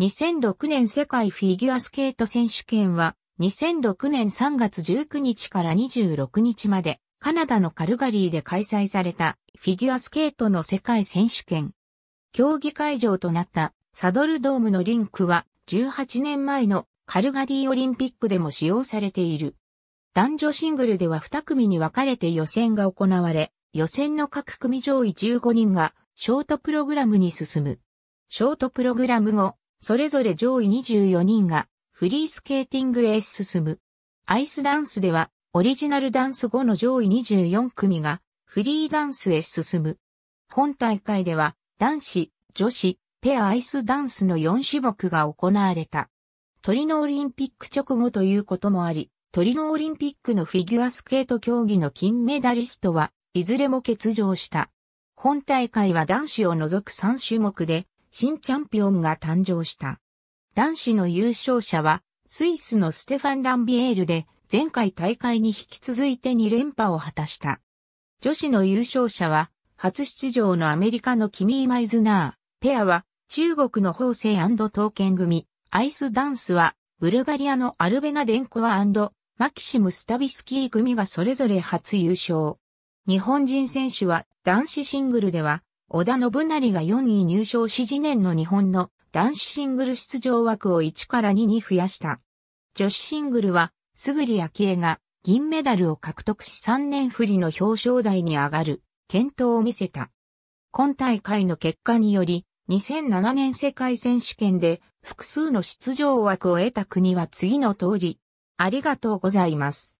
2006年世界フィギュアスケート選手権は、2006年3月19日から26日まで、カナダのカルガリーで開催されたフィギュアスケートの世界選手権。競技会場となったサドルドームのリンクは18年前のカルガリーオリンピックでも使用されている。男女シングルでは2組に分かれて予選が行われ、予選の各組上位15人がショートプログラムに進む。ショートプログラム後、それぞれ上位24人がフリースケーティングへ進む。アイスダンスではオリジナルダンス後の上位24組がフリーダンスへ進む。本大会では男子、女子、ペアアイスダンスの4種目が行われた。トリノオリンピック直後ということもあり、トリノオリンピックのフィギュアスケート競技の金メダリストは、いずれも欠場した。本大会は男子を除く3種目で、新チャンピオンが誕生した。男子の優勝者は、スイスのステファン・ランビエールで、前回大会に引き続いて2連覇を果たした。女子の優勝者は、初出場のアメリカのキミー・マイズナー。ペアは、中国のホセイ・トーケン組。アイスダンスは、ブルガリアのアルベナデンコアマキシム・スタビスキー組がそれぞれ初優勝。日本人選手は男子シングルでは織田信成が4位入賞し次年の日本の男子シングル出場枠を1から2に増やした。女子シングルは、すぐり昭恵が銀メダルを獲得し3年振りの表彰台に上がる、検討を見せた。今大会の結果により、2007年世界選手権で複数の出場枠を得た国は次の通り、ありがとうございます。